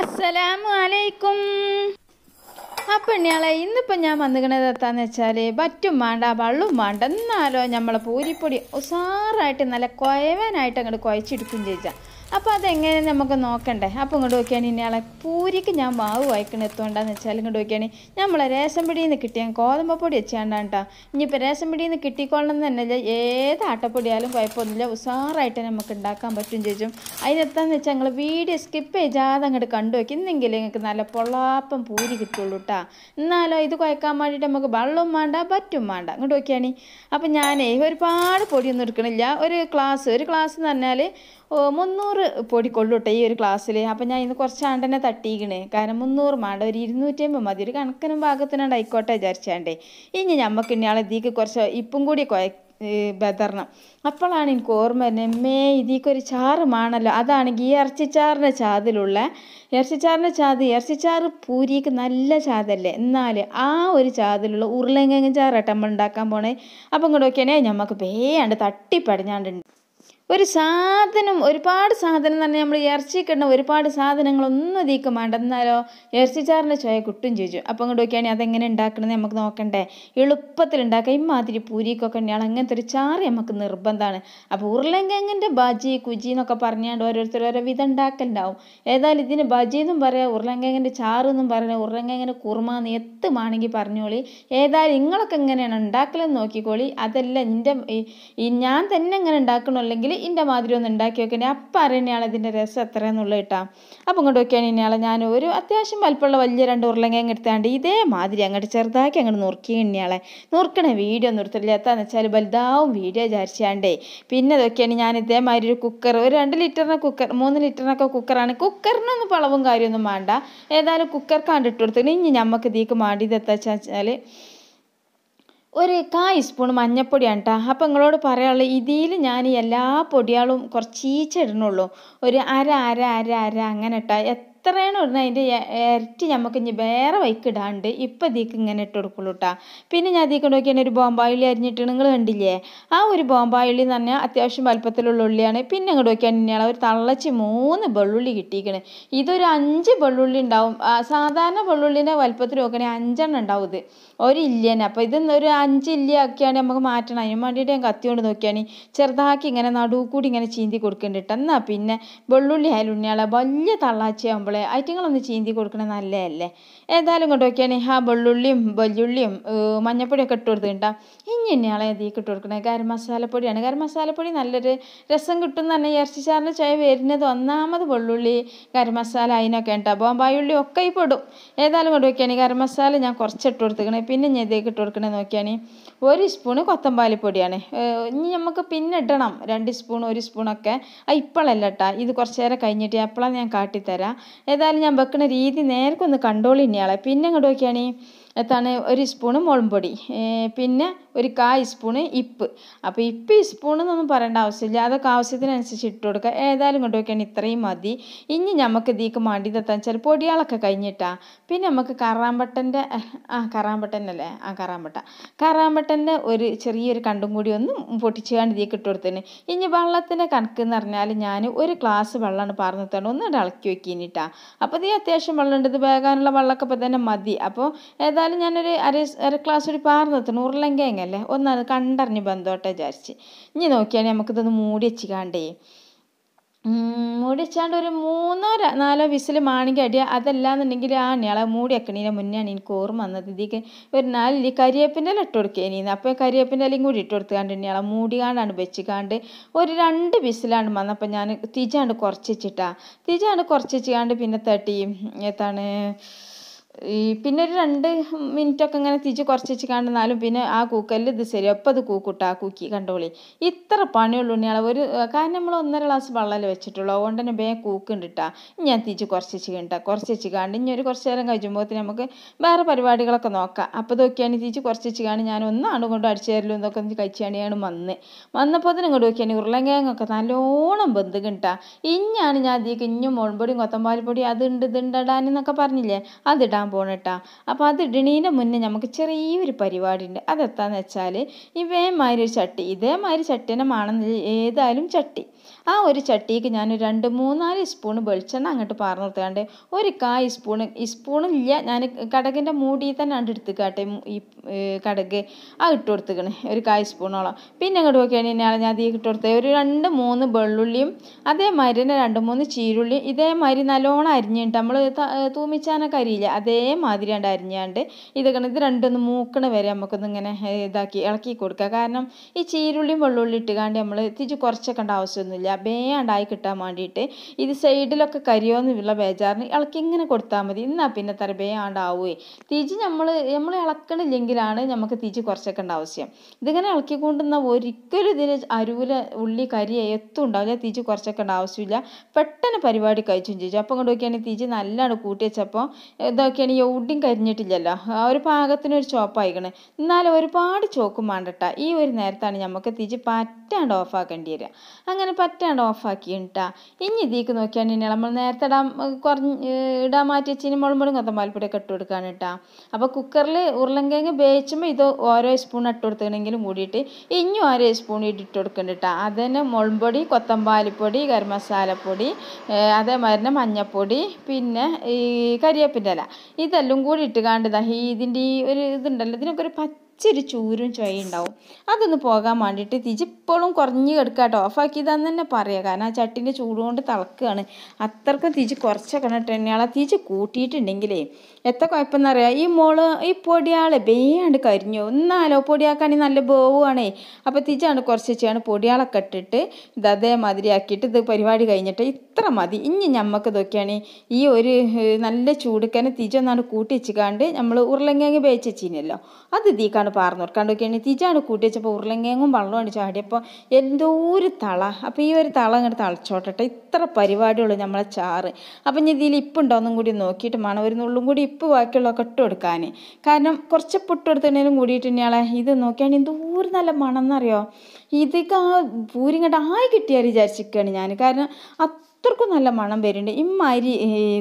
അസ്സലാമു അലൈക്കും അപ്പണ്യാളെ ഇന്നിപ്പോൾ ഞാൻ വന്നിക്കണത് എത്താന്ന് വെച്ചാൽ ബറ്റും വേണ്ട വള്ളും വേണ്ട എന്നാലോ നമ്മളെ പൂരിപ്പൊടി ഉസാറായിട്ട് നല്ല കുയവനായിട്ട് അങ്ങോട്ട് കുഴച്ചെടുക്കും ചോദിച്ചാൽ അപ്പോൾ അതെങ്ങനെ നമുക്ക് നോക്കണ്ടേ അപ്പോൾ ഇങ്ങോട്ട് നോക്കിയാണ് ഇനി പൂരിക്ക് ഞാൻ മാവ് വായിക്കണ എത്തുകൊണ്ടാന്ന് വെച്ചാൽ ഇങ്ങോട്ട് നോക്കിയാണ് നമ്മളെ രേഷം പിടിയിൽ നിന്ന് കിട്ടിയാൽ ഗോതമ്പ് പൊടി വെച്ചാണ്ടാണ് കേട്ടോ ഇനിയിപ്പോൾ രേഷം പിടിയിൽ നിന്ന് കിട്ടിക്കോളണം തന്നെ ഏത് ആട്ടപ്പൊടിയാലും കുഴപ്പമൊന്നുമില്ല ഉഷാറായിട്ട് നമുക്ക് ഉണ്ടാക്കാൻ പറ്റും ചേച്ചും അതിനെത്താന്ന് വെച്ചാൽ ഞങ്ങൾ വീഡിയോ സ്കിപ്പ് ചെയ്യാതെ അങ്ങോട്ട് കണ്ടു നോക്കി ഇന്നെങ്കിലും നിങ്ങൾക്ക് നല്ല പൊള്ളാപ്പം പൂരി കിട്ടുള്ളൂ കേട്ടോ എന്നാലോ ഇത് കുഴക്കാൻ വേണ്ടിയിട്ട് നമുക്ക് വെള്ളവും വേണ്ട പറ്റും വേണ്ട ഇങ്ങോട്ട് നോക്കിയാണ് അപ്പം ഞാനേ ഒരുപാട് പൊടിയൊന്നും എടുക്കണില്ല ഒരു ക്ലാസ് ഒരു ക്ലാസ് എന്ന് പറഞ്ഞാൽ മുന്നൂറ് പൊടിക്കൊള്ളൂട്ടെ ഈ ഒരു ക്ലാസ്സിൽ അപ്പം ഞാൻ ഇന്ന് കുറച്ച് ആണ്ടെന്നെ തട്ടിയിക്കണേ കാരണം മുന്നൂറ് മാണ്ട ഒരു ഇരുന്നൂറ്റമ്പത് മതി ഒരു കണക്കിനും ഭാഗത്തിനാണ്ട് ആയിക്കോട്ടെ വിചാരിച്ചാണ്ടേ ഇനി നമുക്ക് ഇനിയാളെ ഇതിക്ക് കുറച്ച് ഇപ്പം കൂടി കുഴ ബദർണം അപ്പോഴാണ് എനിക്ക് ഓർമ്മ വരുന്നത് മേ ചാറ് മാണല്ലോ അതാണെങ്കിൽ ഈ ഇറച്ചിച്ചാറിൻ്റെ ചാതിലുള്ള ഇറച്ചിച്ചാറിൻ്റെ ചാത് ഇറച്ചിച്ചാറ് പൂരിക്ക് നല്ല ചാതല്ലേ എന്നാൽ ആ ഒരു ചാതിലുള്ള ഉരുളങ്കിഴങ്ങ് ചാറാട്ടെ ഉണ്ടാക്കാൻ പോണേ അപ്പം ഇങ്ങോട്ട് നോക്കിയാണേ നമുക്ക് വേയാണ്ട് തട്ടിപ്പടഞ്ഞാണ്ട് ഒരു സാധനം ഒരുപാട് സാധനം എന്ന് പറഞ്ഞാൽ നമ്മൾ ഇറച്ചിയൊക്കെ ഇടുന്ന ഒരുപാട് സാധനങ്ങളൊന്നും ഇതിക്ക് മടന്നാലോ ഇറച്ചിച്ചാറിൻ്റെ ചോയ കുട്ടും ചോദിച്ചു അപ്പം അങ്ങോട്ട് നോക്കിയാണെങ്കിൽ അതെങ്ങനെ ഉണ്ടാക്കണമെന്ന് നമുക്ക് നോക്കണ്ടേ എളുപ്പത്തിൽ ഉണ്ടാക്കാം ഇമാതിരി പൂരിക്കൊക്കെ ഉണ്ടെങ്കിൽ അങ്ങനത്തെ ഒരു ചാറ് നമുക്ക് നിർബന്ധമാണ് അപ്പോൾ ഉരുളങ്കിഴങ്ങിൻ്റെ ബജി കുജി എന്നൊക്കെ പറഞ്ഞാണ്ട് ഓരോരുത്തർ ഓരോ വിധം ഉണ്ടാക്കലുണ്ടാവും ഏതായാലും ഇതിന് ബജി എന്നും പറയാം ഉരുളങ്കിഴങ്ങിൻ്റെ ചാറ് എന്നും പറയാം ഉരുളങ്കിഴങ്ങിൻ്റെ കുറുമ എന്ന് എത്തുമാണെങ്കിൽ പറഞ്ഞോളി ഏതായാലും നിങ്ങളൊക്കെ എങ്ങനെയാണ് ഉണ്ടാക്കലെന്ന് നോക്കിക്കോളി അതല്ല എൻ്റെ ഞാൻ തന്നെ എങ്ങനെ ഉണ്ടാക്കണമല്ലെങ്കിൽ ഇൻ്റെ മാതിരി ഒന്ന് ഉണ്ടാക്കി വെക്കണേ അപ്പം അറിയണയാൾ ഇതിൻ്റെ രസം എത്രയെന്നുള്ളത് കേട്ടോ അപ്പം ഇങ്ങോട്ട് നോക്കിയാണ് ഇനിയാളെ ഞാൻ ഒരു അത്യാവശ്യം വലിപ്പമുള്ള വലിയ രണ്ട് ഉരുളങ്ങ എടുത്താണ്ട് ഇതേമാതിരി അങ്ങോട്ട് ചെറുതാക്കി അങ്ങോട്ട് നുറുക്കി ഇനിയാളെ നുറുക്കണ വീഡിയോ ഒന്നും എടുത്തില്ല എത്താന്ന് വെച്ചാൽ വലുതാവും വീഡിയോ വിചാരിച്ചാണ്ടേ പിന്നെ അതൊക്കെയാണ് ഞാൻ ഇതേമാതിരി ഒരു കുക്കർ ഒരു രണ്ട് ലിറ്ററിന് കുക്കർ മൂന്ന് ലിറ്ററിനൊക്കെ കുക്കറാണ് കുക്കറിനൊന്നും പളവും കാര്യമൊന്നും വേണ്ട ഏതായാലും കുക്കർ കണ്ടിട്ട് കൊടുത്തു ഇനി നമുക്ക് ഇതിക്ക് മാണ്ടിയത് എത്താച്ചാൽ ഒരു കായ് സ്പൂൺ മഞ്ഞപ്പൊടിയാണ് കേട്ടോ അപ്പോൾ നിങ്ങളോട് പറയാനുള്ളത് ഇതിൽ ഞാൻ എല്ലാ പൊടികളും കുറച്ചീച്ചെ ഒരു അര അര അര അര അങ്ങനെ കേട്ടോ എത്രയാണ് ഇടുന്നത് അതിൻ്റെ ഇരട്ടി നമുക്ക് ഇനി വേറെ വൈക്ക് ഇടാണ്ട് ഇപ്പം ഇതിക്ക് ഇങ്ങനെ ഇട്ട് കൊടുക്കുള്ളൂ കേട്ടോ പിന്നെ ഞാൻ ഇതിക്ക് നോക്കിയാൽ ഒരു ബോംബായുള്ളി അരിഞ്ഞിട്ട് നിങ്ങൾ കണ്ടില്ലേ ആ ഒരു ബോംബായുള്ളി എന്ന് പറഞ്ഞാൽ അത്യാവശ്യം വലുപ്പത്തിലുള്ള ഉള്ളിയാണ് പിന്നെ ഇങ്ങോട്ട് നോക്കിയാൽ ഇനിയാണ് ഒരു തള്ളച്ച് മൂന്ന് വെള്ളുള്ളി കിട്ടിയിരിക്കണ് ഇതൊരു അഞ്ച് വെള്ളുള്ളി ഉണ്ടാവും സാധാരണ വെള്ളുള്ളിൻ്റെ വലുപ്പത്തിൽ നോക്കണേ അഞ്ചെണ്ണം ഉണ്ടാവും ഇത് ഒരു ഇല്ലേനെ അപ്പോൾ ഇത് ഒരു അഞ്ച് ഇല്ല ആക്കിയാണ് നമുക്ക് മാറ്റണം അതിന് വേണ്ടിയിട്ട് ഞാൻ കത്തിയോണ്ട് നോക്കിയാണ് ചെറുതാക്കി ഇങ്ങനെ നടുവ് കൂടി ഇങ്ങനെ ചീന്തി കൊടുക്കേണ്ടിട്ട് എന്നാൽ പിന്നെ വെള്ളുള്ളി ആയാലും ഉണ്ണിയാളെ വലിയ തള്ളാച്ചയാകുമ്പോൾ മോളെ ഐറ്റങ്ങളൊന്ന് ചീന്തി കൊടുക്കണേ നല്ലതല്ലേ ഏതായാലും കൊണ്ട് നോക്കിയാൽ ആ വെള്ളുള്ളിയും വലിയുള്ളിയും മഞ്ഞപ്പൊടിയൊക്കെ ഇട്ട് കൊടുത്തിട്ടാ ഇനി തന്നെയാണ് ഇതിലേക്ക് ഇട്ട് കൊടുക്കുന്നത് ഗരം മസാലപ്പൊടിയാണ് ഗരം മസാലപ്പൊടി നല്ലൊരു രസം കിട്ടും എന്ന് പറഞ്ഞാൽ ഇറച്ചി ചാറിന് ചായ വരുന്നത് ഒന്നാമത് വെള്ളുള്ളി ഗരം മസാല അതിനൊക്കെ ഉണ്ടാവും ബോംബായി ഒക്കെ ഈ പെടും ഏതായാലും കൊണ്ട് നോക്കിയാണ് ഗരം മസാല ഞാൻ കുറച്ച് ഇട്ട് കൊടുത്തിക്കണേ പിന്നെ ഞാൻ ഇതിലേക്ക് ഇട്ട് കൊടുക്കണേ നോക്കിയാണ് ഒരു സ്പൂണ് കൊത്തമ്പാലിപ്പൊടിയാണ് ഇനി നമുക്ക് പിന്നെ ഇടണം രണ്ട് സ്പൂൺ ഒരു സ്പൂണൊക്കെ ആ കേട്ടോ ഇത് കുറച്ച് നേരം കഴിഞ്ഞിട്ട് എപ്പോഴാണ് ഞാൻ കാട്ടിത്തരാം ഏതായാലും ഞാൻ വെക്കുന്ന രീതി നേരത്തെ ഒന്ന് കണ്ടോളിന് തന്നെയാളെ പിന്നെ ഇങ്ങോട്ട് നോക്കിയാണി എത്താണ് ഒരു സ്പൂണ് മുളകും പൊടി പിന്നെ ഒരു കാ സ്പൂണ് ഇപ്പ് അപ്പോൾ ഇപ്പ് സ്പൂൺ എന്നൊന്നും പറയേണ്ട ആവശ്യമില്ല അതൊക്കെ ആവശ്യത്തിനനുസരിച്ച് ഇട്ട് കൊടുക്കുക ഏതായാലും കൊണ്ടുപോയിക്കാണ് ഇത്രയും മതി ഇനി നമുക്ക് മാണ്ടി തത്താൻ ചില പൊടികളൊക്കെ കഴിഞ്ഞിട്ടാ പിന്നെ നമുക്ക് കറാമ്പട്ടൻ്റെ ആ കറാമ്പട്ടനല്ലേ ആ കറാമ്പട്ട കറാമ്പട്ടൻ്റെ ഒരു ചെറിയൊരു കണ്ടും കൂടി ഒന്ന് പൊട്ടിച്ച് കാണി ഇതീക്ക് ഇട്ട് കൊടുത്തേന് ഇനി വെള്ളത്തിൻ്റെ കണക്ക് എന്ന് പറഞ്ഞാൽ ഞാൻ ഒരു ഗ്ലാസ് വെള്ളമാണ് പാർന്ന് തന്നെ ഒന്ന് ഇളക്കി വെക്കീനിട്ടാ അപ്പോൾ ഇത് അത്യാവശ്യം വെള്ളം ഉണ്ട് ഇത് വേകാനുള്ള വെള്ളമൊക്കെ ഇപ്പം തന്നെ മതി അപ്പോൾ ഏതായാലും ഏതായാലും ഞാനൊരു അര അര ക്ലാസ് ഒരു പാർന്നെത്തു ഉരുളങ്കിഴങ്ങല്ലേ ഒന്നാണ് കണ്ടറിഞ്ഞ് ബന്ധോട്ടെ വിചാരിച്ച് ഇനി നോക്കിയാണ് നമുക്കിതൊന്ന് മൂടി വെച്ച് കാണ്ടേ മൂടി വെച്ചാണ്ട് ഒരു മൂന്നോ നാലോ വിസിൽ മാണെങ്കിൽ അടിയ അതല്ലാന്നുണ്ടെങ്കിൽ ആ അണിയാളെ മൂടി വെക്കണീനെ മുന്നെയാണ് എനിക്ക് ഓർമ്മ വന്നത് ഇതിക്ക് ഒരു നാലില്ലി കരിയേപ്പിൻ്റെ ഇല ഇട്ട് ഇനി അപ്പോൾ കരിയേപ്പിൻ്റെ ഇലയും കൂടി ഇട്ട് കൊടുത്തുകൊണ്ട് ഇനിയാളെ വെച്ച് കാണ്ട് ഒരു രണ്ട് വിസിലാണ് വന്നപ്പോൾ ഞാൻ തിജാണ്ട് കുറച്ച് വെച്ചിട്ടാ തിജാണ്ട് കുറച്ച് വെച്ചുകാണ്ട് പിന്നെ തട്ടി എത്താണ് ഈ പിന്നെ ഒരു രണ്ട് മിനിറ്റൊക്കെ ഇങ്ങനെ തിരിച്ച് കുറച്ച് വെച്ച് കണ്ടുവന്നാലും പിന്നെ ആ കൂക്കലിൽ ഇത് ശരി ഇപ്പം അത് ആ കൂക്കി കണ്ടോളി ഇത്ര പണിയുള്ളൂ ഉണ്ണിയാളെ ഒരു കാരണം നമ്മൾ ഒന്നര ഗ്ലാസ് വെള്ളമല്ലേ വെച്ചിട്ടുള്ളൂ അതുകൊണ്ട് തന്നെ വേഗം കൂക്കുണ്ട് കേട്ടാ ഞാൻ തിരിച്ച് കുറച്ച് വെച്ച് കണ്ട കുറച്ച് വെച്ച് കണ്ട് ഇനി ഒരു കുറച്ച് നേരം കഴിയുമ്പോൾ നമുക്ക് വേറെ പരിപാടികളൊക്കെ നോക്കാം അപ്പോൾ നോക്കിയാണ് തിരിച്ച് കുറച്ച് വെച്ച് കാണും ഞാൻ ഒന്നാണ് കൊണ്ട് അടിച്ചു എന്നൊക്കെ ഇതൊക്കെ കഴിച്ചാണിയാണ് വന്ന് വന്നപ്പോൾ തന്നെ ഇങ്ങോട്ട് നോക്കിയാണ് ഉരുളങ്കിഴങ്ങൊക്കെ നല്ലോണം ബന്ധുക്കും ഇഞ്ഞാണ് ഞാൻ അധികം ഇഞ്ഞും മുളമ്പൊടിയും കൊത്തമ്പാലിപ്പൊടി അതുണ്ട് ഇതുണ്ട് എന്നൊക്കെ പറഞ്ഞില്ലേ അതിടാൻ എത്താൻ പോണട്ടാ അപ്പോൾ അത് ഇടണീൻ്റെ മുന്നേ നമുക്ക് ചെറിയൊരു പരിപാടി ഉണ്ട് അതെത്താന്ന് വെച്ചാൽ ഈ വേമാതിരി ഒരു ചട്ടി ഇതേമാതിരി ചട്ടി തന്നെ വേണമെന്നില്ല ഏതായാലും ചട്ടി ആ ഒരു ചട്ടിക്ക് ഞാൻ രണ്ട് മൂന്നാല് സ്പൂൺ വെളിച്ചെണ്ണ അങ്ങോട്ട് പാർന്നു നിർത്തുകയാണ്ട് ഒരു കാ സ്പൂൺ സ്പൂണില്ല ഞാൻ കടകിൻ്റെ മൂടി തന്നെ അണ്ട് എടുത്തുക്കാട്ടെ ഈ കടക്ക് ആ ഇട്ട് കൊടുത്തേക്കണ് ഒരു കാ സ്പൂണോളം പിന്നെ അങ്ങോട്ട് നോക്കിയാണെങ്കിൽ ഞാൻ അതിൽ ഇട്ട് കൊടുത്തത് ഒരു രണ്ട് മൂന്ന് വെള്ളുള്ളിയും അതേമാതിരി തന്നെ രണ്ട് മൂന്ന് ചീരുള്ളിയും ഇതേമാതിരി നല്ലോണം അരിഞ്ഞിട്ട് നമ്മൾ തൂമിച്ചാനൊക്കെ അരിയില്ല അതേമാതിരി ആണ്ട് അരിഞ്ഞാണ്ട് ഇതൊക്കെ ഇത് രണ്ടൊന്ന് മൂക്കണ വരെ നമുക്കൊന്ന് ഇങ്ങനെ ഇതാക്കി ഇളക്കി കൊടുക്കുക കാരണം ഈ ചീരുള്ളിയും വെള്ളുള്ളി ഇട്ടുകാണ്ട് നമ്മൾ തിരിച്ച് കുറച്ചൊക്കെ ആവശ്യമൊന്നുമില്ല വേഗം കിട്ടാൻ വേണ്ടിയിട്ട് ഇത് സൈഡിലൊക്കെ കരിയോന്നുള്ള ബേജാറിന് ഇളക്കി ഇങ്ങനെ കൊടുത്താൽ മതി എന്നാൽ പിന്നെ തര വേഗാണ്ടാവുകയെ തിജി നമ്മൾ നമ്മൾ ഇളക്കണില്ലെങ്കിലാണ് നമുക്ക് തിജി കുറച്ചൊക്കെ ഉണ്ട് ആവശ്യം ഇതിങ്ങനെ ഇളക്കിക്കൊണ്ടുന്ന ഒരിക്കലും ഇതിന് അരുവില ഉള്ളി കരി എത്തും ഉണ്ടാവില്ല തിജി കുറച്ചൊക്കെ ഉണ്ട് ആവശ്യമില്ല പെട്ടെന്ന് പരിപാടി കഴിച്ചും ചെയ്യും അപ്പം കൊണ്ട് നോക്കിയാണെങ്കിൽ തിജി നല്ലതാണ് കൂട്ടി വെച്ചപ്പോൾ ഇതൊക്കെയാണ് എവിടെയും കരിഞ്ഞിട്ടില്ലല്ലോ ആ ഒരു പാകത്തിന് ഒരു ചോപ്പായിക്കണേ എന്നാലും ഒരുപാട് ചോക്കും വേണ്ടട്ട ഈ ഒരു നേരത്താണ് നമുക്ക് തിരിച്ച് പറ്റാണ്ട് ഓഫാക്കേണ്ടി വരിക അങ്ങനെ പറ്റ അങ്ങോട്ട് ഓഫാക്കി ഇട്ടാ ഇനി ഇതിക്ക് നോക്കിയാൽ ഇനി നമ്മൾ നേരത്തെ ഇടാൻ കുറഞ്ഞ് ഇടാൻ മാറ്റി വെച്ചിന് മുളമ്പൊടി കൊത്തമ്പാൽപ്പൊടിയൊക്കെ ഇട്ട് കൊടുക്കുകയാണ് കേട്ടോ അപ്പോൾ കുക്കറിൽ ഉരുളങ്കിഴങ്ങ് വേവിച്ചുമ്പോൾ ഇത് ഓരോ സ്പൂൺ ഇട്ട് കൊടുത്തിട്ടുണ്ടെങ്കിലും കൂടിയിട്ട് ഇനിയും ഓരോ സ്പൂൺ ഇട്ടിട്ട് കൊടുക്കുന്നുണ്ട് കേട്ടോ അത് തന്നെ മുളമ്പൊടി കൊത്തമ്പാലിപ്പൊടി ഗരം മസാലപ്പൊടി അതേമാതിരി തന്നെ മഞ്ഞൾപ്പൊടി പിന്നെ ഈ കരിയേപ്പിൻ്റെ ഇല ഇതെല്ലാം കൂടി ഇട്ട് കാണ്ടതാ ഈ ഇതിൻ്റെ ഈ ഒരു ഇതുണ്ടല്ലോ ഇതിനൊക്കെ ഒരു പച്ച ഇച്ചിരി ചൂരും ചുവയുണ്ടാവും അതൊന്ന് പോകാൻ വേണ്ടിയിട്ട് തിജ് ഇപ്പോഴും കുറഞ്ഞ് കിടക്കുക കേട്ടോ ഓഫാക്കിയതാന്ന് തന്നെ പറയുക കാരണം ആ ചട്ടിൻ്റെ ചൂട് കൊണ്ട് തിളക്കുകയാണ് അത്രക്കും തിജ് കുറച്ചൊക്കെ എണ്ണയാളെ തിജ് കൂട്ടിയിട്ടുണ്ടെങ്കിലേ എത്ര കുഴപ്പമെന്നറിയാം ഈ മോള് ഈ പൊടിയാളെ ബേയാണ്ട് കരിഞ്ഞു ഒന്നാലോ പൊടിയാക്കാണെങ്കിൽ നല്ല ബോവുവാണേ അപ്പോൾ തിജാണ് കുറച്ച് ചെയ്യാണ് പൊടിയാളൊക്കെ ഇട്ടിട്ട് ഇത് അതേമാതിരി ആക്കിയിട്ട് ഇത് പരിപാടി കഴിഞ്ഞിട്ട് ഇത്ര മതി ഇനി ഞമ്മക്ക് ഇതൊക്കെയാണ് ഈ ഒരു നല്ല ചൂടുക്കനെ തിജൊന്നാണ് കൂട്ടി വെച്ചുകാണ്ട് നമ്മൾ ഉരുളങ്കിഴങ്ങ് വേവിച്ച് വെച്ചിനല്ലോ അത് തീക്കാണ് ഇതാണ് പാർന്നോർ കണ്ടുനോക്കിയാണ് തിജാണ് കൂട്ടി വെച്ചപ്പോൾ ഉരുളങ്ങേങ്ങും വെള്ളമാണ് ചാടിയപ്പോൾ എന്തോ ഒരു തള അപ്പം ഈ ഒരു തള ഇങ്ങോട്ട് തളച്ചോട്ടെ ഇത്ര പരിപാടിയുള്ളൂ നമ്മളെ ചാറ് അപ്പം ഞാൻ ഇതിൽ ഇപ്പുണ്ടോ ഒന്നും കൂടി നോക്കിയിട്ട് വേണം ഒരു നുള്ളും കൂടി ഇപ്പ് ബാക്കിയുള്ളതൊക്കെ ഇട്ട് കൊടുക്കാൻ കാരണം കുറച്ച് പുട്ട് എടുത്തിട്ടുണ്ടെങ്കിലും കൂടിയിട്ട് ഇനിയാളെ ഇത് നോക്കിയാണ് എന്തോ ഒരു നല്ല മണം എന്നറിയോ ഇതൊക്കെ ആ പൂരി ഇങ്ങോട്ട് ആയി കിട്ടിയാൽ വിചാരിച്ചിരിക്കുകയാണ് ഞാൻ കാരണം അത്രക്കും നല്ല മണം വരുന്നുണ്ട് ഇമ്മാതിരി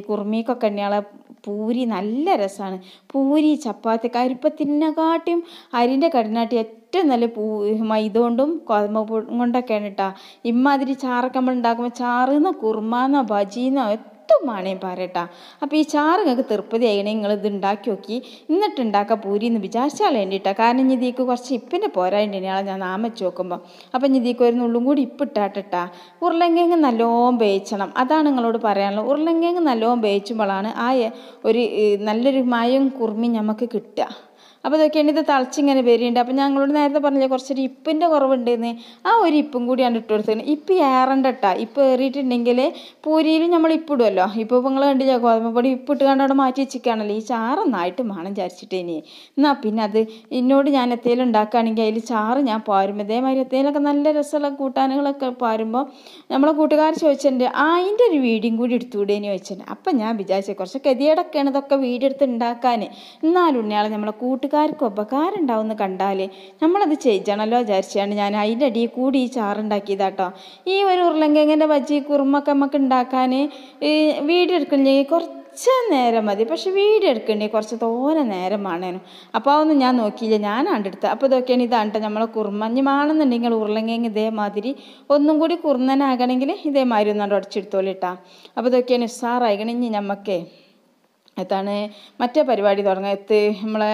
കുറുമിക്കൊക്കെ ഇനിയാളെ പൂരി നല്ല രസമാണ് പൂരി ചപ്പാത്തി കരിപ്പത്തിനെക്കാട്ടിയും അരിൻ്റെ കടിനാട്ടി ഏറ്റവും നല്ല പൂ മൈദ കൊണ്ടും കോതമ്പ കൊണ്ടൊക്കെയാണ് കേട്ടോ ഇമ്മാതിരി ചാറൊക്കെ നമ്മൾ ഉണ്ടാക്കുമ്പോൾ ചാറെന്നോ കുറുമാന്നോ ബജീന്നോ ഒട്ടും വേണേ പറയട്ടാ അപ്പോൾ ഈ ചാറ് നിങ്ങൾക്ക് തൃപ്തി ആയിക്കണേ നിങ്ങൾ ഇത് ഉണ്ടാക്കി നോക്കി എന്നിട്ട് ഉണ്ടാക്കാൻ പൂരി എന്ന് വിചാരിച്ചാൽ വേണ്ടിയിട്ടാ കാരണം ഇതിക്ക് കുറച്ച് ഇപ്പിൻ്റെ പോരായിട്ടാണ് ഞാൻ നാമച്ച് നോക്കുമ്പോൾ അപ്പം ഇതിക്ക് ഒരു നുള്ളും കൂടി ഇപ്പിട്ടാട്ടിട്ടാ ഉരുളങ്കങ്ങ് നല്ലോണം വേവിച്ചണം അതാണ് നിങ്ങളോട് പറയാനുള്ളത് ഉരുളങ്കങ്ങ് നല്ലോണം വേവിച്ചുമ്പോഴാണ് ആ ഒരു നല്ലൊരു മയം കുറുമി നമുക്ക് കിട്ടുക അപ്പോൾ ഇതൊക്കെയാണ് ഇത് തളച്ചിങ്ങനെ വരുന്നുണ്ട് അപ്പോൾ ഞങ്ങളോട് നേരത്തെ പറഞ്ഞില്ലേ കുറച്ചൊരു ഇപ്പിൻ്റെ കുറവുണ്ടെന്ന് ആ ഒരു ഇപ്പും കൂടിയാണ് ഇട്ട് കൊടുത്തത് ഇപ്പ് ഏറണ്ട കേട്ടോ ഇപ്പം ഏറിയിട്ടുണ്ടെങ്കിൽ പൂരിയിൽ നമ്മൾ ഇപ്പിടുമല്ലോ ഇപ്പോൾ നിങ്ങൾ കണ്ടില്ല ഗോതമ്പൊടി ഇപ്പിട്ട് ഇട്ട് അവിടെ മാറ്റി വെച്ചിരിക്കുകയാണല്ലോ ഈ നന്നായിട്ട് മണം വിചാരിച്ചിട്ട് ഇനി എന്നാൽ പിന്നെ അത് ഇന്നോട് ഞാൻ എത്തേലും ഉണ്ടാക്കുകയാണെങ്കിൽ അതിൽ ചാറ് ഞാൻ പാരും ഇതേമാതിരി എത്തേലൊക്കെ നല്ല രസമുള്ള കൂട്ടാനുകളൊക്കെ പാരുമ്പോൾ നമ്മളെ കൂട്ടുകാർ ചോദിച്ചിട്ടുണ്ട് ആ അതിൻ്റെ ഒരു വീഡിയോയും കൂടി എടുത്തുകൂടേന്ന് ചോദിച്ചിട്ടുണ്ട് അപ്പം ഞാൻ വിചാരിച്ചത് കുറച്ച് ഗതികേടൊക്കെയാണ് ഇതൊക്കെ വീടെടുത്ത് ഉണ്ടാക്കാൻ എന്നാലും ഉണ്ണിയാളെ നമ്മളെ കൂട്ടുകാർ വീട്ടുകാർക്ക് ഉപകാരം ഉണ്ടാവുമെന്ന് കണ്ടാൽ നമ്മളത് ചെയ്യണമല്ലോ വിചാരിച്ചാണ് ഞാൻ അതിൻ്റെ അടിയിൽ കൂടി ഈ ചാറുണ്ടാക്കിയതാട്ടോ ഈ ഒരു ഉരുളങ്കിഴങ്ങിൻ്റെ ബജ്ജി കുറുമൊക്കെ നമുക്ക് ഉണ്ടാക്കാൻ വീഡിയോ എടുക്കണില്ലെങ്കിൽ കുറച്ച് നേരം മതി പക്ഷെ വീഡിയോ എടുക്കണ്ടേ കുറച്ച് തോനെ നേരം അപ്പോൾ അതൊന്നും ഞാൻ നോക്കിയില്ല ഞാനാണ് എടുത്തത് അപ്പോൾ ഇതൊക്കെയാണ് ഇതാണ് നമ്മളെ കുറുമഞ്ഞ് വേണമെന്നുണ്ടെങ്കിൽ ഉരുളങ്കേങ്ങ് ഇതേമാതിരി ഒന്നും കൂടി കുറുന്നനാകണമെങ്കിൽ ഇതേമാതിരി ഒന്നാണ്ട് ഉടച്ചെടുത്തോളിട്ടാ അപ്പോൾ ഇതൊക്കെയാണ് ഉഷാറായിക്കണെങ്കിൽ നമുക്ക് എത്താണ് മറ്റേ പരിപാടി തുടങ്ങത്ത് നമ്മളെ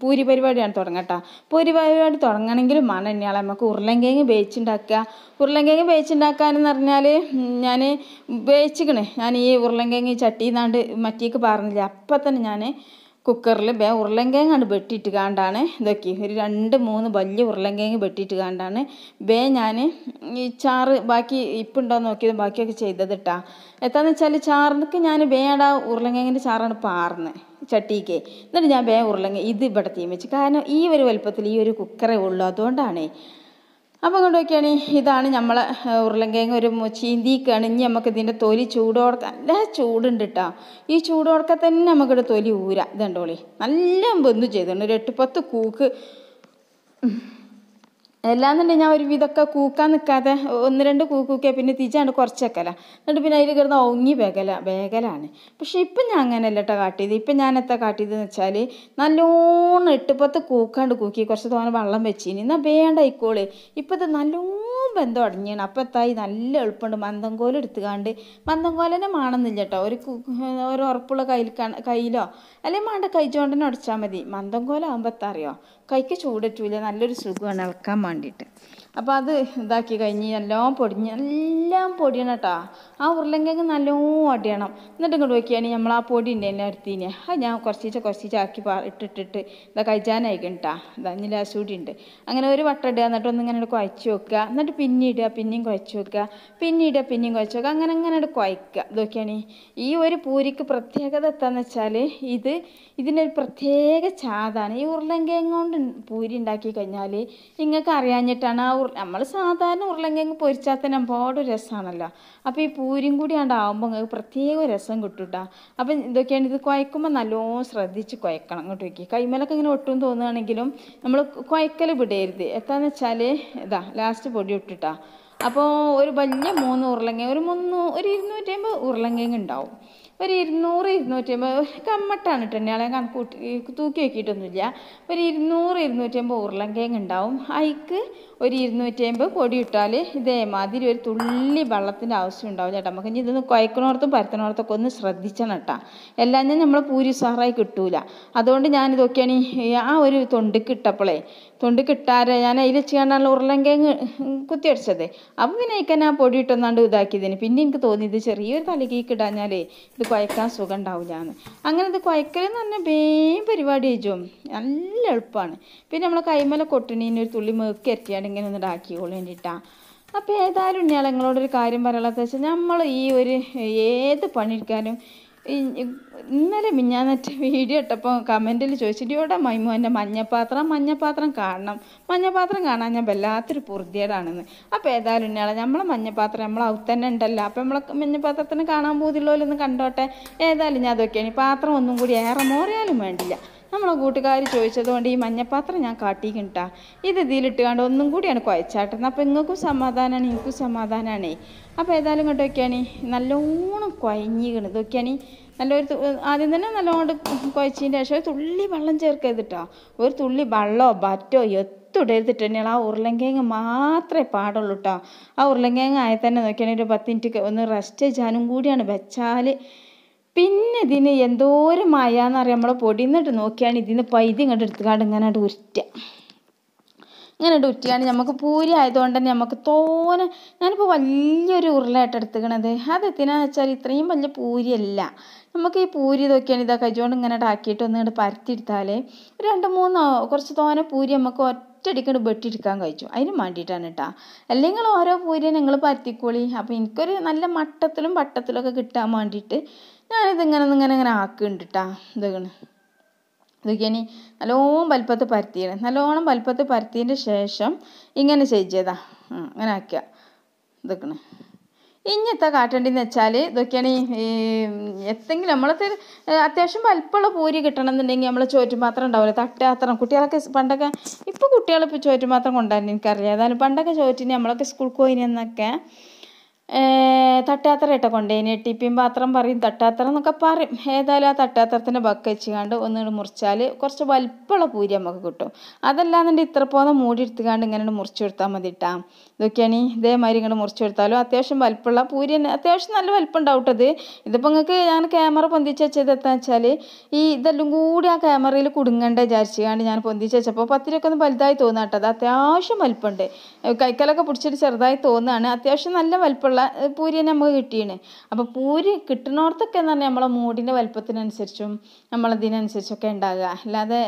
പൂരി പരിപാടിയാണ് തുടങ്ങുക പൂരി പരിപാടി തുടങ്ങണമെങ്കിൽ മണം തന്നെയാണ് നമുക്ക് ഉരുളങ്കേങ്ങ് വേച്ചുണ്ടാക്കുക ഉരുളങ്കേങ്ങ് വേച്ചുണ്ടാക്കാന്ന് പറഞ്ഞാൽ ഞാൻ വേവിച്ചിക്കണ് ഞാൻ ഈ ഉരുളൻകിഴങ്ങ് ചട്ടിന്നാണ്ട് മറ്റേക്ക് പറഞ്ഞില്ല അപ്പം തന്നെ ഞാൻ കുക്കറിൽ ബേ ഉരുളങ്കിഴങ്ങ് അങ്ങോട്ട് വെട്ടിയിട്ട് കാണ്ടാണ് ഇതൊക്കെ ഒരു രണ്ട് മൂന്ന് വലിയ ഉരുളങ്കിഴങ്ങ് വെട്ടിയിട്ട് കാണ്ടാണ് ബേ ഞാൻ ഈ ചാറ് ബാക്കി ഇപ്പുണ്ടോ നോക്കിയത് ബാക്കിയൊക്കെ ചെയ്തത് കേട്ടാ എത്താന്ന് വെച്ചാൽ ചാറിനൊക്കെ ഞാൻ ബേട ഉരുളങ്കിഴങ്ങിൻ്റെ ചാറാണ് പാർന്ന് ചട്ടിക്ക് എന്നിട്ട് ഞാൻ ബേ ഉരുളങ്ങ ഇത് ഇവിടെ തീമിച്ച് കാരണം ഈ ഒരു വലുപ്പത്തിൽ ഈ ഒരു കുക്കറേ ഉള്ളൂ അതുകൊണ്ടാണേ അപ്പോൾ കൊണ്ട് നോക്കിയാണ് ഇതാണ് നമ്മളെ ഉരുളങ്കിഴങ്ങ് ഒരു ചീന്തി കണിഞ്ഞ് നമുക്ക് ഇതിൻ്റെ തൊലി ചൂടോടക്ക നല്ല ചൂടുണ്ട് കേട്ടോ ഈ ചൂടോടക്ക തന്നെ നമുക്കിവിടെ തൊലി ഊരാ ഇതുണ്ടോളി നല്ല ബന്ധു ചെയ്തിട്ടുണ്ട് ഒരു എട്ട് പത്ത് കൂക്ക് എല്ലാന്നുണ്ടെങ്കിൽ ഞാൻ ഒരുവിധമൊക്കെ കൂക്കാൻ നിൽക്കാതെ ഒന്ന് രണ്ട് കൂക്കൂക്കിയാൽ പിന്നെ തിരിച്ചാണ്ട് കുറച്ചേക്കല എന്നിട്ട് പിന്നെ അതിൽ കിടന്ന് ഒങ്ങി വേകല വേകലാണ് പക്ഷേ ഇപ്പം ഞാൻ അങ്ങനെയല്ല കേട്ടോ കാട്ടിയത് ഇപ്പം ഞാൻ എത്താ കാട്ടിയതെന്ന് വെച്ചാൽ നല്ലോണം ഇട്ടിപ്പത്ത് കൂക്കാണ്ട് കൂക്കി കുറച്ച് തോനെ വെള്ളം വെച്ചിനി എന്നാൽ വേണ്ട ആയിക്കോള് ഇപ്പത്തെ നല്ലോണം ബന്ധം അടഞ്ഞാണ് അപ്പം എത്തായി നല്ല എളുപ്പമുണ്ട് മന്ദം കോലം എടുത്തുകാണ്ട് മന്ദം കോലനെ മാണെന്നില്ല കേട്ടോ ഒരു ഒരു ഉറപ്പുള്ള കയ്യിൽ കയ്യിലോ അല്ലെങ്കിൽ മാണ്ട കൈ ചോണ്ടനെ അടച്ചാൽ മതി മന്ദം കോലാകുമ്പോൾ എത്താറിയോ അറിയോ കൈക്ക് ചൂടറ്റൂല നല്ലൊരു സുഖമാണ് ഇളക്കാൻ വേണ്ടിയിട്ട് അപ്പോൾ അത് ഇതാക്കി കഴിഞ്ഞ് എല്ലാം പൊടിഞ്ഞ് എല്ലാം പൊടിയണം കേട്ടോ ആ ഉരുളങ്കിഴങ്ങ് നല്ലോണം അടിയണം എന്നിട്ട് ഇങ്ങോട്ട് നോക്കിയാണെങ്കിൽ നമ്മൾ ആ പൊടി ഉണ്ട് എന്നെ അടുത്തിനെ അത് ഞാൻ കുറച്ചീച്ച കുറച്ചീച്ച ആക്കി ഇട്ടിട്ടിട്ട് ഇതാ കഴിച്ചാനായിരിക്കും കേട്ടോ ഇതാ ഇനി ലാസൂടി ഉണ്ട് അങ്ങനെ ഒരു വട്ടം ഇടുക എന്നിട്ട് ഒന്ന് ഇങ്ങനെ കുഴച്ച് വെക്കുക എന്നിട്ട് പിന്നെ ഇടുക പിന്നെയും കുഴച്ച് വെക്കുക പിന്നെ ഇടുക പിന്നെയും കുഴച്ച് വെക്കുക അങ്ങനെ അങ്ങനെ കുഴക്കുക നോക്കിയാണി ഈ ഒരു പൂരിക്ക് പ്രത്യേകത എത്താന്ന് വെച്ചാൽ ഇത് ഇതിനൊരു പ്രത്യേക ചാതാണ് ഈ ഉരുളങ്കിഴങ്ങ് കൊണ്ട് പൂരി ഉണ്ടാക്കി കഴിഞ്ഞാൽ നിങ്ങൾക്ക് അറിയാഞ്ഞിട്ടാണ് ആ ഉരു നമ്മൾ സാധാരണ ഉരുളങ്കിങ് പൊരിച്ചാൽ തന്നെ ഒരുപാട് രസമാണല്ലോ അപ്പോൾ ഈ പൂരിയും കൂടി ആകുമ്പോൾ നിങ്ങൾക്ക് പ്രത്യേക രസം കിട്ടും കേട്ടോ അപ്പം ഇതൊക്കെയാണ് ഇത് കുഴക്കുമ്പോൾ നല്ലോണം ശ്രദ്ധിച്ച് കുഴക്കണം അങ്ങോട്ട് വയ്ക്കുക കൈമലൊക്കെ ഇങ്ങനെ ഒട്ടും തോന്നുകയാണെങ്കിലും നമ്മൾ കുഴക്കൽ വിടരുത് എത്താന്ന് വെച്ചാൽ ഇതാ ലാസ്റ്റ് പൊടി ഇട്ടിട്ടാ അപ്പോൾ ഒരു വലിയ മൂന്ന് ഉരുളങ്ങ ഒരു മൂന്ന് ഒരു ഇരുന്നൂറ്റി അമ്പത് ഉരുളങ്ങ ഉണ്ടാവും ഒരു ഇരുന്നൂറ് ഇരുന്നൂറ്റി അമ്പത് കമ്മട്ടാണ് കേട്ടോ ഞാൻ കണക്ക് കൂട്ടി തൂക്കി നോക്കിയിട്ടൊന്നുമില്ല ഒരു ഇരുന്നൂറ് ഇരുന്നൂറ്റി അമ്പത് ഉരുളൻ കിഴങ്ങ് ഉണ്ടാവും അതിക്ക് ഒരു ഇരുന്നൂറ്റി അമ്പത് പൊടി ഇട്ടാൽ ഇതേമാതിരി ഒരു തുള്ളി വെള്ളത്തിൻ്റെ ആവശ്യം ഉണ്ടാവില്ല കേട്ടോ നമുക്ക് ഇനി ഇതൊന്ന് കുഴക്കണോർത്തും പരത്തണോർത്തൊക്കെ ഒന്ന് ശ്രദ്ധിച്ചണം കേട്ടോ എല്ലാം തന്നെ നമ്മൾ പൂരി സാറായി കിട്ടൂല അതുകൊണ്ട് ഞാനിതൊക്കെയാണ് ഈ ആ ഒരു തൊണ്ടിക്ക് ഇട്ടപ്പോളേ തൊണ്ടിക്ക് കിട്ടാറ് ഞാൻ അതിൽ ചെയ്യാണ്ടാണല്ലോ ഉരുളങ്കിഴങ്ങ് കുത്തിയടിച്ചത് അപ്പം പിന്നെ അതിക്കാൻ ആ പൊടി ഇട്ടൊന്നാണ്ട് ഇതാക്കിയതിന് പിന്നെ എനിക്ക് തോന്നിയത് ചെറിയൊരു തലകീക്ക് ഇടാഞ്ഞാലേ ഇത് കുഴക്കാൻ സുഖം ഉണ്ടാവില്ല എന്ന് അങ്ങനെ ഇത് കുഴക്കലെന്ന് പറഞ്ഞാൽ വേം പരിപാടി ചെയ്യും നല്ല എളുപ്പമാണ് പിന്നെ നമ്മൾ കൈമല കൊട്ടണീന് ഒരു തുള്ളി മേക്ക് ഇങ്ങനെ ഒന്ന് ഇതാക്കിക്കോളൂ വേണ്ടിയിട്ടാ അപ്പോൾ ഏതായാലും ഞാൻ നിങ്ങളോടൊരു കാര്യം പറയാനുള്ളത് വെച്ചാൽ നമ്മൾ ഈ ഒരു ഏത് പണിയെടുക്കാനും ഇന്നലെ മിഞ്ഞാന്നറ്റ വീഡിയോ ഇട്ടപ്പോൾ കമൻറ്റിൽ ചോദിച്ചിട്ട് ഇവിടെ മൈമോ എൻ്റെ മഞ്ഞപ്പാത്രം മഞ്ഞപ്പാത്രം കാണണം മഞ്ഞപ്പാത്രം കാണാൻ ഞാൻ വല്ലാത്തൊരു പൊറുതിയേടാണെന്ന് അപ്പോൾ ഏതായാലും ഇന്നയാളെ നമ്മളെ മഞ്ഞപ്പാത്രം നമ്മളെ ഔത്ത് തന്നെ ഉണ്ടല്ലോ അപ്പോൾ നമ്മളെ മഞ്ഞപ്പാത്രത്തിന് കാണാൻ എന്ന് കണ്ടോട്ടെ ഏതായാലും ഞാൻ അതൊക്കെയാണ് പാത്രം ഒന്നും കൂടി ഏറെ മോറിയാലും വേണ്ടില്ല നമ്മളെ കൂട്ടുകാർ ചോദിച്ചതുകൊണ്ട് ഈ മഞ്ഞപ്പാത്രം ഞാൻ കാട്ടിക്കിട്ടാ ഇത് ഇതിലിട്ട് കണ്ട് ഒന്നും കൂടിയാണ് കുഴച്ചാട്ടുന്നത് അപ്പോൾ നിങ്ങൾക്കും സമാധാനമാണ് എനിക്കും സമാധാനമാണ് അപ്പോൾ ഏതായാലും ഇങ്ങോട്ട് നോക്കിയാണ് നല്ലോണം കുഴഞ്ഞിക്കണം ഇതൊക്കെയാണ് നല്ലൊരു ആദ്യം തന്നെ നല്ലോണം കുഴച്ചതിൻ്റെ ശേഷം തുള്ളി വെള്ളം ചേർക്കരുതിട്ടോ ഒരു തുള്ളി വെള്ളമോ ബറ്റോ തൊടരുതിട്ട് തന്നെയാണ് ആ ഉരുളങ്കേങ്ങ മാത്രമേ പാടുള്ളൂ കേട്ടോ ആ ഉരുളങ്കേങ്ങ ആയി തന്നെ നോക്കിയാണെങ്കിൽ ഒരു പത്ത് മിനിറ്റ് ഒന്ന് റെസ്റ്റ് ചെയ്യാനും കൂടിയാണ് വെച്ചാൽ പിന്നെ ഇതിന് എന്തോരം മയാന്നറിയാം നമ്മളെ പൊടിന്നിട്ട് നോക്കിയാണ് ഇതിന് പൈതി ഇങ്ങോട്ട് എടുത്തുകാണ്ട് ഇങ്ങനെ ഉരുറ്റുക ഇങ്ങനെ ഉരുറ്റിയാണ് നമുക്ക് പൂരി ആയതുകൊണ്ട് തന്നെ നമുക്ക് തോനെ ഞാനിപ്പോൾ വലിയൊരു ഉരുളയായിട്ട് എടുത്തുക്കണത് അത് എത്തിനാന്ന് വെച്ചാൽ ഇത്രയും വലിയ പൂരിയല്ല നമുക്ക് ഈ പൂരി ഇതൊക്കെയാണ് ഇതാ കൈകൊണ്ട് ഇങ്ങനെ ഇടാക്കിയിട്ട് പരത്തി പരത്തിയെടുത്താൽ രണ്ട് മൂന്നോ കുറച്ച് തോനെ പൂരി നമുക്ക് ഒറ്റയടിക്കണ്ട് വെട്ടിയെടുക്കാൻ കഴിച്ചു അതിന് വേണ്ടിയിട്ടാണ് കേട്ടോ അല്ലെങ്കിൽ ഓരോ പൂരി നിങ്ങൾ പരത്തിക്കോളി അപ്പോൾ എനിക്കൊരു നല്ല മട്ടത്തിലും ഒക്കെ കിട്ടാൻ വേണ്ടിയിട്ട് ഞാനിത് ഇങ്ങനെ ഇങ്ങനെ ആക്കുന്നുണ്ട് കേട്ടോ ഇതാണ് ഇതൊക്കെയാണ് നല്ലോണം വലിപ്പത്ത് പരത്തിയാണ് നല്ലോണം വലിപ്പത്ത് പരത്തിയതിൻ്റെ ശേഷം ഇങ്ങനെ ചെയ്തതാ അങ്ങനെ ആക്കുക ഇതൊക്കെ ഇനി എത്താ കാട്ടേണ്ടതെന്ന് വെച്ചാൽ ഇതൊക്കെയാണ് ഈ എത്തെങ്കിലും നമ്മളത്തെ അത്യാവശ്യം വലിപ്പമുള്ള പൂരി കിട്ടണമെന്നുണ്ടെങ്കിൽ നമ്മൾ മാത്രം ഉണ്ടാവില്ല തട്ടാത്രം കുട്ടികളൊക്കെ പണ്ടൊക്കെ ഇപ്പോൾ കുട്ടികൾ ഇപ്പോൾ മാത്രം കൊണ്ടുവരുന്ന എനിക്കറിയാം അതായത് പണ്ടൊക്കെ ചോറ്റിന് നമ്മളൊക്കെ സ്കൂൾ പോയിനെന്നൊക്കെ തട്ടാത്തറ കേട്ടോ കൊണ്ടേനി എട്ടിപ്പിയും പാത്രം പറയും തട്ടാത്തറ എന്നൊക്കെ പറയും ഏതായാലും ആ തട്ടാത്തറത്തിൻ്റെ ബക്ക് വെച്ചുകൊണ്ട് ഒന്നുകൂടി മുറിച്ചാൽ കുറച്ച് വലിപ്പമുള്ള പൂരി നമുക്ക് കിട്ടും അതല്ലാന്നുണ്ട് ഇത്ര പോകുന്ന മൂടി എടുത്തുകൊണ്ട് ഇങ്ങനെ മുറിച്ചു കൊടുത്താൽ മതി ഇട്ടാ ഇതൊക്കെയാണ് ഇതേമാതിരി ഇങ്ങോട്ട് മുറിച്ചു കൊടുത്താലും അത്യാവശ്യം വലിപ്പമുള്ള പൂരി തന്നെ അത്യാവശ്യം നല്ല വലിപ്പം ഉണ്ടാവും അത് ഇതിപ്പോൾ നിങ്ങൾക്ക് ഞാൻ ക്യാമറ പൊന്തിച്ച് വെച്ചത് എത്താൻ വെച്ചാൽ ഈ ഇതെല്ലാം കൂടി ആ ക്യാമറയിൽ കുടുങ്ങണ്ട വിചാരിച്ചുകൊണ്ട് ഞാൻ പൊന്തിച്ച് വെച്ചപ്പോൾ പത്തിലൊക്കെ ഒന്ന് വലുതായി തോന്നാട്ടത് അത്യാവശ്യം വലിപ്പമുണ്ട് കൈക്കലൊക്കെ പിടിച്ചിട്ട് ചെറുതായി തോന്നുകയാണ് അത്യാവശ്യം നല്ല വലിപ്പമുള്ള ഉള്ള പൂരി തന്നെ നമുക്ക് കിട്ടിയാണ് അപ്പോൾ പൂരി കിട്ടണോടത്തൊക്കെ എന്ന് പറഞ്ഞാൽ നമ്മളെ മൂടിൻ്റെ വലിപ്പത്തിനനുസരിച്ചും നമ്മളതിനനുസരിച്ചൊക്കെ ഉണ്ടാകുക അല്ലാതെ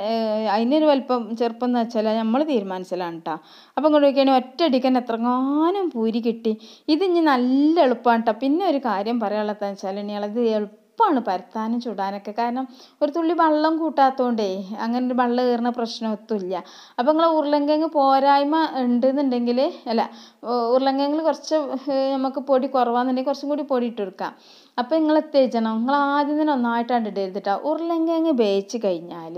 അതിനൊരു വലിപ്പം ചെറുപ്പം എന്ന് വെച്ചാൽ നമ്മൾ തീരുമാനിച്ചലാണ് കേട്ടോ അപ്പോൾ ഇങ്ങോട്ട് നോക്കിയാണെങ്കിൽ ഒറ്റയടിക്ക് തന്നെ എത്രങ്ങാനും പൂരി കിട്ടി ഇത് ഇനി നല്ല എളുപ്പമാണ് കേട്ടോ പിന്നെ ഒരു കാര്യം പറയാനുള്ളതെന്ന് വെച്ചാൽ ഇനി ഇത് എളുപ്പമാണ് പരത്താനും ചുടാനൊക്കെ കാരണം ഒരു തുള്ളി വെള്ളം കൂട്ടാത്തതുകൊണ്ടേ അങ്ങനെ ഒരു വെള്ളം കയറുന്ന പ്രശ്നമൊത്തുമില്ല അപ്പോൾ നിങ്ങൾ ഉരുളങ്കിഴങ്ങ് പോരായ്മ ഉണ്ടെന്നുണ്ടെങ്കിൽ അല്ല ഉരുളങ്കിഴങ്ങിൽ കുറച്ച് നമുക്ക് പൊടി കുറവാണെന്നുണ്ടെങ്കിൽ കുറച്ചും കൂടി പൊടി ഇട്ട് കൊടുക്കാം അപ്പോൾ നിങ്ങൾ എത്തേച്ചണം നിങ്ങൾ ആദ്യം തന്നെ ഒന്നായിട്ടാണ്ട് ഇടരുത് കേട്ടോ ഉരുളങ്കിഴങ്ങ് വേവിച്ച് കഴിഞ്ഞാൽ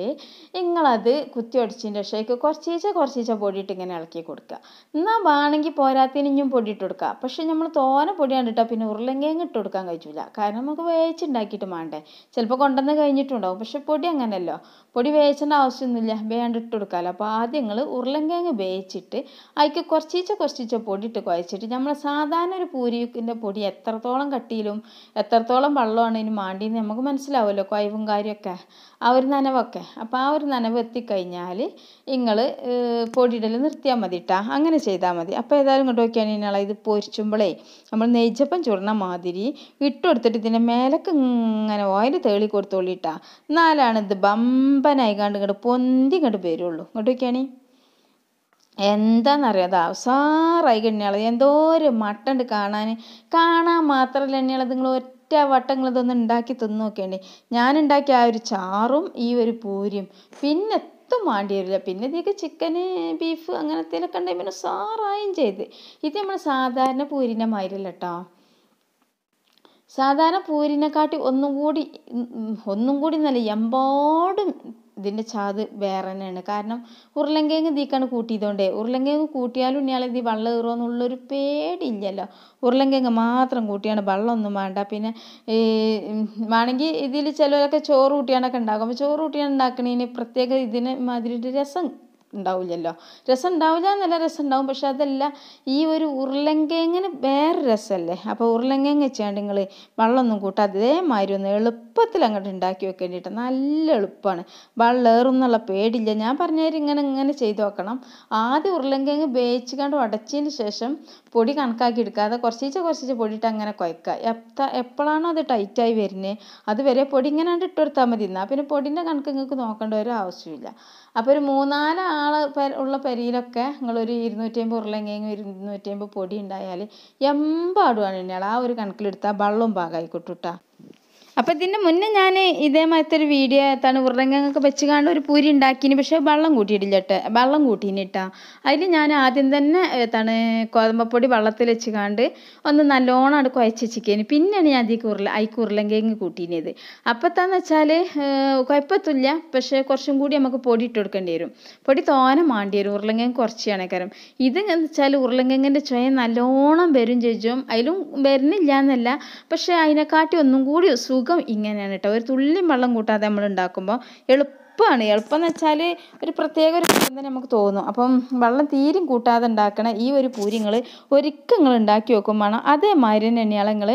നിങ്ങളത് കുത്തി ഒടിച്ചതിൻ്റെ ശേഷം കുറച്ച് ചീച്ച പൊടിയിട്ട് ഇങ്ങനെ ഇളക്കി കൊടുക്കുക എന്നാൽ വേണമെങ്കിൽ പോരാത്തതിന് ഇനിയും പൊടിയിട്ട് കൊടുക്കുക പക്ഷേ നമ്മൾ തോനെ പൊടിയാണ് ഇട്ടാൽ പിന്നെ അങ്ങ് ഇട്ട് കൊടുക്കാൻ കഴിച്ചില്ല കാരണം നമുക്ക് വേവിച്ചുണ്ടാക്കിയിട്ട് വേണ്ടേ ചിലപ്പോൾ കൊണ്ടുവന്ന് കഴിഞ്ഞിട്ടുണ്ടാവും പക്ഷെ പൊടി അങ്ങനെയല്ലോ പൊടി വേവിച്ചേണ്ട ആവശ്യമൊന്നുമില്ല വേണ്ട ഇട്ട് കൊടുക്കാമല്ലോ അപ്പോൾ ആദ്യം നിങ്ങൾ ഉരുളങ്കിഴങ്ങ് വേവിച്ചിട്ട് അതിക്ക് ചീച്ച പൊടി ഇട്ട് കുഴച്ചിട്ട് നമ്മൾ സാധാരണ ഒരു പൂരിക്കിൻ്റെ പൊടി എത്രത്തോളം കട്ടിയിലും എത്രത്തോളം വള്ളമാണ് ഇനി മാണ്ടിയെന്ന് നമുക്ക് മനസ്സിലാവുമല്ലോ കൈവും കാര്യമൊക്കെ ആ ഒരു നനവൊക്കെ അപ്പം ആ ഒരു നനവ് എത്തിക്കഴിഞ്ഞാൽ നിങ്ങൾ പൊടിയിടൽ നിർത്തിയാൽ മതി കേട്ടോ അങ്ങനെ ചെയ്താൽ മതി അപ്പോൾ ഏതായാലും ഇങ്ങോട്ട് നോക്കിയാണ് ഇനാളെ ഇത് പൊരിച്ചുമ്പോഴേ നമ്മൾ നെയ്ച്ചപ്പം ചുടണ മാതിരി ഇട്ടുകൊടുത്തിട്ട് ഇതിൻ്റെ മേലക്ക് ഇങ്ങനെ ഓയിൽ തേളി കൊടുത്തോളിട്ടാ എന്നാലാണ് ഇത് ബമ്പനായി കണ്ട് ഇങ്ങോട്ട് പൊന്തി ഇങ്ങോട്ട് വരുള്ളൂ ഇങ്ങോട്ട് നോക്കിയാണീ എന്താണെന്നറിയോ അത് അവസാറായി കഴിഞ്ഞാൽ എന്തോ ഒരു മട്ടുണ്ട് കാണാൻ കാണാൻ മാത്രമല്ല തന്നെയാണ് നിങ്ങൾ ഒറ്റ വട്ടങ്ങൾ നിങ്ങൾ ഇതൊന്ന് ഉണ്ടാക്കി തിന്ന് നോക്കേണ്ടി ഞാൻ ഉണ്ടാക്കിയ ആ ഒരു ചാറും ഈ ഒരു പൂരിയും പിന്നെ ഒട്ടും വേണ്ടി വരില്ല പിന്നെ ഇതിലേക്ക് ചിക്കന് ബീഫ് ഒക്കെ ഉണ്ടെങ്കിൽ പിന്നെ സാറായും ചെയ്ത് ഇത് നമ്മൾ സാധാരണ പൂരിൻ്റെ മാതിരില്ല കേട്ടോ സാധാരണ പൂരിനെക്കാട്ടി ഒന്നും കൂടി ഒന്നും കൂടി നല്ല എമ്പാടും ഇതിൻ്റെ ചാത് വേറെ തന്നെയാണ് കാരണം ഉരുളങ്കിഴങ്ങ് ഇതിലേക്കാണ് കൂട്ടിയതുകൊണ്ട് ഉരുളങ്കിഴങ്ങ് കൂട്ടിയാലും ഇയാൾ ഇത് വെള്ളം കയറുമോ എന്നുള്ളൊരു പേടിയില്ലല്ലോ ഉരുളങ്കിഴങ്ങ് മാത്രം കൂട്ടിയാണ് വെള്ളമൊന്നും വേണ്ട പിന്നെ ഈ വേണമെങ്കിൽ ഇതിൽ ചിലരൊക്കെ ചോറ് കൂട്ടിയാണ്ടൊക്കെ ഉണ്ടാക്കും അപ്പോൾ ചോറ് കൂട്ടിയാണ് ഉണ്ടാക്കുന്നതിന് പ്രത്യേക ഇതിന് മാതിരി ഒരു രസം ഉണ്ടാവില്ലല്ലോ രസം ഉണ്ടാവില്ല എന്നല്ല രസം ഉണ്ടാവും പക്ഷെ അതല്ല ഈ ഒരു ഉരുളങ്കിഴങ്ങിന് വേറെ രസമല്ലേ അപ്പോൾ ഉരുളങ്കേങ്ങ വെച്ചാണ്ട് നിങ്ങൾ വെള്ളമൊന്നും കൂട്ടാതെ അതേമാതിരി ഒന്ന് എളുപ്പത്തിൽ അങ്ങോട്ട് ഉണ്ടാക്കി വെക്കേണ്ടിട്ട് നല്ല എളുപ്പമാണ് വെള്ളേറുന്നുള്ള പേടില്ല ഞാൻ പറഞ്ഞാൽ ഇങ്ങനെ ഇങ്ങനെ ചെയ്ത് നോക്കണം ആദ്യം ഉരുളങ്കിഴങ്ങ് വേവിച്ച് കണ്ട് ഉടച്ചതിന് ശേഷം പൊടി കണക്കാക്കി എടുക്കാതെ കുറച്ചീച്ച കുറച്ചീച്ച പൊടിയിട്ട് അങ്ങനെ കുഴക്കുക എത്ത എപ്പോഴാണോ അത് ടൈറ്റായി വരുന്നത് അതുവരെ പൊടി ഇങ്ങനെ ഇട്ട് കൊടുത്താൽ മതി എന്നാൽ പിന്നെ പൊടിൻ്റെ കണക്ക് നിങ്ങൾക്ക് നോക്കേണ്ട ഒരു ആവശ്യമില്ല അപ്പോൾ ഒരു മൂന്നാല് ആൾ ഉള്ള പെരയിലൊക്കെ നിങ്ങളൊരു ഇരുന്നൂറ്റി അമ്പത് ഉരുളങ്കിഴങ്ങും ഇരുന്നൂറ്റി അമ്പത് പൊടി ഉണ്ടായാൽ എമ്പാടും ആണിനാൾ ആ ഒരു കണക്കിലെടുത്താൽ വെള്ളവും പാകമായി അപ്പോൾ ഇതിൻ്റെ മുന്നേ ഞാൻ ഇതേമാതിരത്തെ ഒരു വീഡിയോ എത്താണ് ഉരുളങ്കിഴങ്ങൊക്കെ വെച്ച് കണ്ട് ഒരു പൂരി ഉണ്ടാക്കിന് പക്ഷേ വെള്ളം കൂട്ടിയിട്ടില്ല കേട്ടോ വെള്ളം കൂട്ടീന് കേട്ടോ അതിൽ ഞാൻ ആദ്യം തന്നെ എത്താണ് കോതമ്പപ്പൊടി വെള്ളത്തിൽ വെച്ച് ഒന്ന് നല്ലോണം അവിടെ കുഴച്ച് വെച്ചിരിക്കേന് പിന്നെയാണ് ഞാൻ അതിൽ ഉരുള അതിക്ക് ഉരുളങ്കിഴങ്ങ് കൂട്ടിയത് അപ്പോൾ എന്താണെന്ന് വെച്ചാൽ കുഴപ്പത്തില്ല പക്ഷേ കുറച്ചും കൂടി നമുക്ക് പൊടി ഇട്ട് കൊടുക്കേണ്ടി വരും പൊടി തോനെ മാണ്ടി വരും ഉരുളങ്കിഴങ്ങ് കുറച്ച് കണക്കാരം ഇത് എന്ന് വെച്ചാൽ ഉരുളങ്കിഴങ്ങിൻ്റെ ചുയ നല്ലോണം വരും ചേച്ചും അതിലും വരുന്നില്ല എന്നല്ല പക്ഷേ അതിനെക്കാട്ടി ഒന്നും കൂടി സുഖം ഇങ്ങനെയാണ് കേട്ടോ ഒരു തുള്ളി വെള്ളം കൂട്ടാതെ നമ്മൾ ഉണ്ടാക്കുമ്പോൾ എളുപ്പമാണ് എളുപ്പം എന്ന് വെച്ചാൽ ഒരു പ്രത്യേക ഒരു സുഖം തന്നെ നമുക്ക് തോന്നും അപ്പം വെള്ളം തീരും കൂട്ടാതെ ഉണ്ടാക്കണ ഈ ഒരു പൂരി നിങ്ങൾ ഒരിക്കൽ നിങ്ങൾ ഉണ്ടാക്കി നോക്കും വേണം അതേമാതിരി തന്നെയാണ് നിങ്ങൾ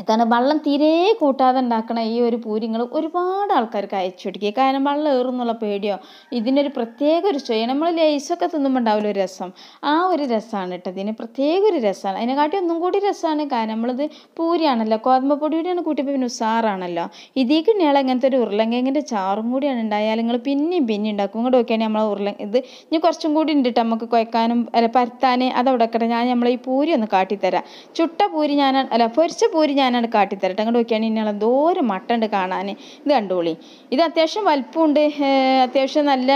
എന്താണ് വള്ളം തീരെ കൂട്ടാതെ ഉണ്ടാക്കണ ഈ ഒരു പൂരിങ്ങൾ ഒരുപാട് ആൾക്കാർക്ക് അയച്ചു കൊടുക്കുക കാരണം വെള്ളം ഏറുന്നുള്ള പേടിയോ ഇതിനൊരു പ്രത്യേക ഒരു ചൊയ്യ നമ്മൾ ലേസൊക്കെ തിന്നുമ്പോൾ ഉണ്ടാവില്ല ഒരു രസം ആ ഒരു രസമാണ് കേട്ടോ ഇതിന് പ്രത്യേക ഒരു രസമാണ് അതിനെക്കാട്ടി ഒന്നും കൂടി രസമാണ് കാരണം നമ്മളിത് പൂരിയാണല്ലോ കോതമ്പ പൊടിയുടെയാണ് കൂട്ടിയപ്പോൾ പിന്നെ ഉസാറാണല്ലോ ഇതേക്ക് ഇങ്ങനെയുള്ള ഇങ്ങനത്തെ ഒരു ഉരുളങ്കിങ്ങിൻ്റെ ചാറും കൂടിയാണ് ഉണ്ടായാൽ നിങ്ങൾ പിന്നെയും പിന്നെ ഉണ്ടാക്കും ഇങ്ങോട്ട് നോക്കിയാൽ നമ്മൾ ഉരുള ഇത് ഇനി കുറച്ചും കൂടി ഉണ്ട് കേട്ടോ നമുക്ക് കുഴക്കാനും അല്ല പരത്താൻ അതവിടെ കിട്ടാൻ ഞാൻ നമ്മളെ ഈ പൂരി ഒന്ന് കാട്ടിത്തരാം ചുട്ട പൂരി ഞാൻ അല്ല പൊരിച്ച പൂരി ഞാൻ ഞാനത് കാട്ടിത്തരട്ടെ അങ്ങോട്ട് നോക്കിയാണ് ഇനി എന്തോരം മട്ടുണ്ട് കാണാൻ ഇത് കണ്ടോളി ഇത് അത്യാവശ്യം വലിപ്പമുണ്ട് അത്യാവശ്യം നല്ല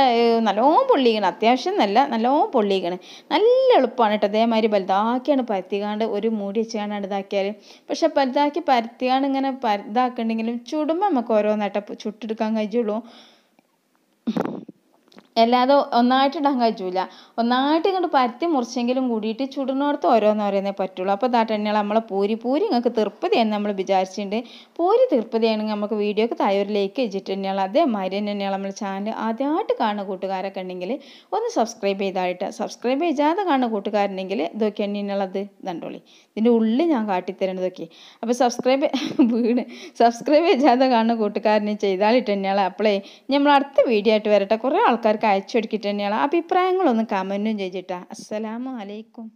നല്ലോണം പൊള്ളിക്കണം അത്യാവശ്യം നല്ല നല്ലോണം പൊള്ളിക്കണം നല്ല എളുപ്പമാണ് കേട്ടോ അതേമാതിരി വലുതാക്കിയാണ് പരത്തിക്കാണ്ട് ഒരു മൂടി വെച്ചാണ് ഇതാക്കിയാൽ പക്ഷെ വലുതാക്കി പരത്തിക്കാണ്ട് ഇങ്ങനെ ഇതാക്കണ്ടെങ്കിലും ചുടുമ്പോൾ നമുക്ക് ഓരോന്നായിട്ട് ചുട്ടെടുക്കാൻ കഴിയുള്ളൂ അല്ലാതെ ഒന്നായിട്ട് ഇടാൻ കഴിയില്ല ഒന്നായിട്ട് ഇങ്ങോട്ട് പരത്തി മുറിച്ചെങ്കിലും കൂടിയിട്ട് ചുടുന്നോടത്ത് ഓരോന്നോരോന്നേ പറ്റുള്ളൂ അപ്പോൾ ഇതാ തന്നെയാണ് നമ്മളെ പൂരി പൂരി നിങ്ങൾക്ക് തീർപ്പതിയാണ് നമ്മൾ വിചാരിച്ചിട്ടുണ്ട് പൂരി തീർപ്പതിയാണെങ്കിൽ നമുക്ക് വീഡിയോക്ക് താഴെ ഒരു ലൈക്ക് വെച്ചിട്ട് തന്നെയാണ് അതേമാതിരി തന്നെയാണ് നമ്മൾ ചാനൽ ആദ്യമായിട്ട് കാണുന്ന കൂട്ടുകാരൊക്കെ ഉണ്ടെങ്കിൽ ഒന്ന് സബ്സ്ക്രൈബ് ചെയ്തായിട്ട് സബ്സ്ക്രൈബ് ചെയ്യാതെ കാണുന്ന കൂട്ടുകാരുണ്ടെങ്കിൽ ഇതൊക്കെ തന്നെയാണുള്ളത് കണ്ടോളി ഇതിൻ്റെ ഉള്ളിൽ ഞാൻ കാട്ടിത്തരണതൊക്കെ അപ്പോൾ സബ്സ്ക്രൈബ് വീട് സബ്സ്ക്രൈബ് ചെയ്യാതെ കാണുന്ന കൂട്ടുകാരനെ ചെയ്താലിട്ട് തന്നെയാണ് അപ്പോളേ നമ്മൾ അടുത്ത വീഡിയോ ആയിട്ട് വരട്ടെ കുറേ ആൾക്കാർക്ക് അയച്ചൊടുക്കിയിട്ട് തന്നെയാണ് അഭിപ്രായങ്ങളൊന്ന് കമൻറ്റും ചെയ്തിട്ടാ അസ്സലാമു അലൈക്കും